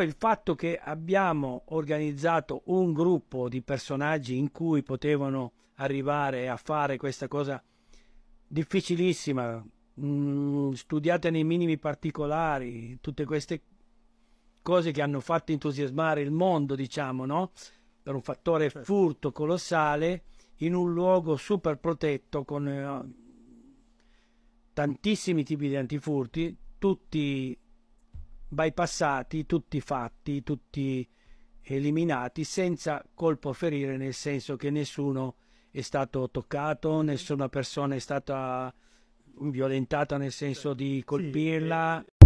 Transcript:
poi il fatto che abbiamo organizzato un gruppo di personaggi in cui potevano arrivare a fare questa cosa difficilissima, mh, mm, studiata nei minimi particolari, tutte queste cose che hanno fatto entusiasmare il mondo, diciamo, no? Per un fattore certo. furto colossale in un luogo super protetto con eh, tantissimi tipi di antifurti, tutti bypassati, tutti fatti, tutti eliminati senza colpo ferire, nel senso che nessuno è stato toccato, nessuna persona è stata violentata nel senso di colpirla, eh,